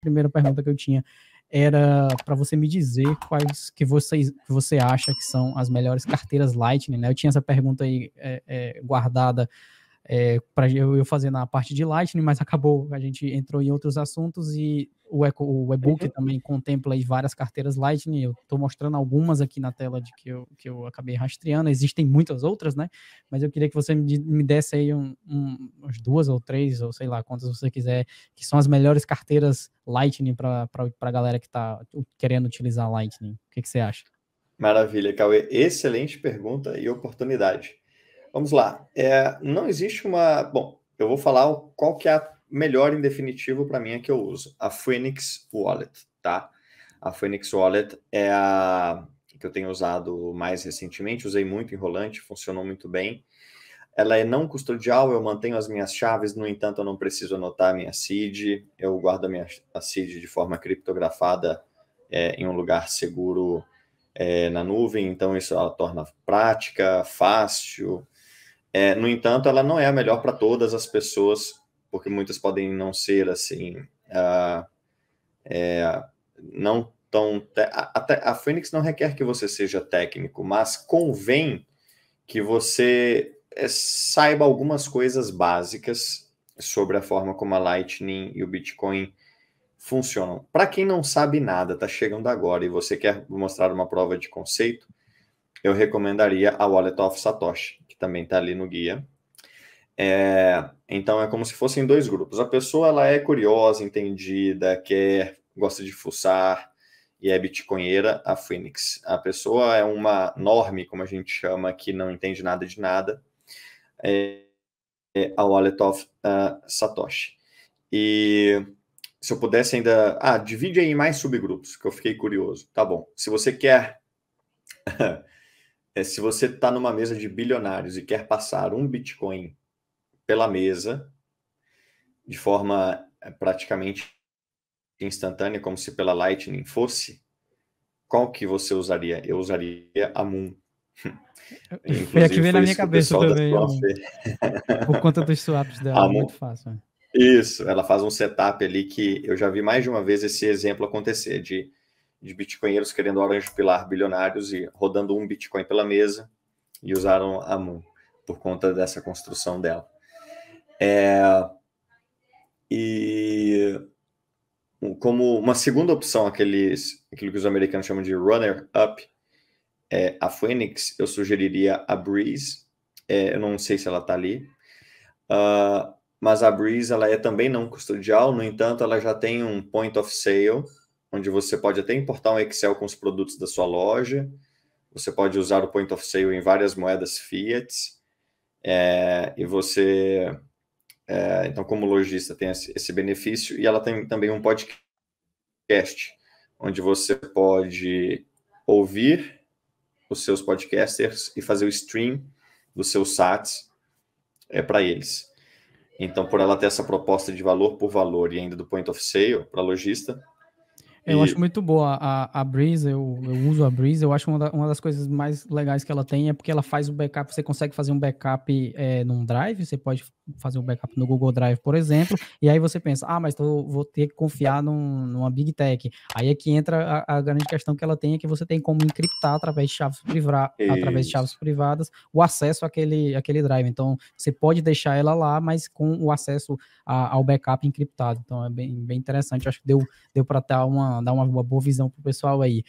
primeira pergunta que eu tinha era para você me dizer quais que você você acha que são as melhores carteiras Lightning, né? Eu tinha essa pergunta aí é, é, guardada é, para eu fazer na parte de Lightning, mas acabou a gente entrou em outros assuntos e o, eco, o e-book uhum. também contempla várias carteiras Lightning. Eu estou mostrando algumas aqui na tela de que eu, que eu acabei rastreando. Existem muitas outras, né? Mas eu queria que você me, me desse aí um, um, umas duas ou três, ou sei lá, quantas você quiser, que são as melhores carteiras Lightning para a galera que está querendo utilizar Lightning. O que, que você acha? Maravilha, Cauê. Excelente pergunta e oportunidade. Vamos lá. É, não existe uma. Bom, eu vou falar qual que é a melhor em definitivo para mim é que eu uso, a Phoenix Wallet, tá? A Phoenix Wallet é a que eu tenho usado mais recentemente, usei muito enrolante, funcionou muito bem. Ela é não custodial, eu mantenho as minhas chaves, no entanto, eu não preciso anotar a minha seed, eu guardo a minha seed de forma criptografada é, em um lugar seguro é, na nuvem, então isso ela torna prática, fácil. É, no entanto, ela não é a melhor para todas as pessoas porque muitas podem não ser assim, uh, é, não tão. até a, a Fênix não requer que você seja técnico, mas convém que você é, saiba algumas coisas básicas sobre a forma como a Lightning e o Bitcoin funcionam. Para quem não sabe nada, está chegando agora e você quer mostrar uma prova de conceito, eu recomendaria a Wallet of Satoshi, que também está ali no guia. É, então é como se fossem dois grupos. A pessoa ela é curiosa, entendida, quer, gosta de fuçar e é bitcoinheira, a Phoenix. A pessoa é uma norme, como a gente chama, que não entende nada de nada, é, é a Wallet of uh, Satoshi. E se eu pudesse ainda. Ah, divide aí mais subgrupos, que eu fiquei curioso. Tá bom. Se você quer. é, se você está numa mesa de bilionários e quer passar um Bitcoin pela mesa de forma eh, praticamente instantânea, como se pela Lightning fosse, qual que você usaria? Eu usaria a Moon. É, é, foi a que veio na minha cabeça também. Por conta dos swaps dela, é Moon, muito fácil. Né? Isso, ela faz um setup ali que eu já vi mais de uma vez esse exemplo acontecer de, de bitcoinheiros querendo orange pilar bilionários e rodando um bitcoin pela mesa e usaram a Moon por conta dessa construção dela. É, e como uma segunda opção, aqueles, aquilo que os americanos chamam de runner-up, é, a Phoenix, eu sugeriria a Breeze. É, eu não sei se ela está ali. Uh, mas a Breeze ela é também não custodial, no entanto, ela já tem um point of sale, onde você pode até importar um Excel com os produtos da sua loja. Você pode usar o point of sale em várias moedas fiat. É, e você é, então, como lojista, tem esse benefício e ela tem também um podcast, onde você pode ouvir os seus podcasters e fazer o stream dos seus SATs é, para eles. Então, por ela ter essa proposta de valor por valor e ainda do point of sale para lojista, eu e... acho muito boa a, a Breeze, eu, eu uso a Breeze, eu acho uma, da, uma das coisas mais legais que ela tem é porque ela faz o backup, você consegue fazer um backup é, num drive, você pode fazer um backup no Google Drive, por exemplo, e aí você pensa, ah, mas eu vou ter que confiar num, numa Big Tech. Aí é que entra a, a, grande questão que ela tem, é que você tem como encriptar através de chaves, privra, através de chaves privadas o acesso àquele, àquele drive. Então, você pode deixar ela lá, mas com o acesso a, ao backup encriptado. Então, é bem, bem interessante, acho que deu, deu para ter uma dar uma boa visão pro pessoal aí.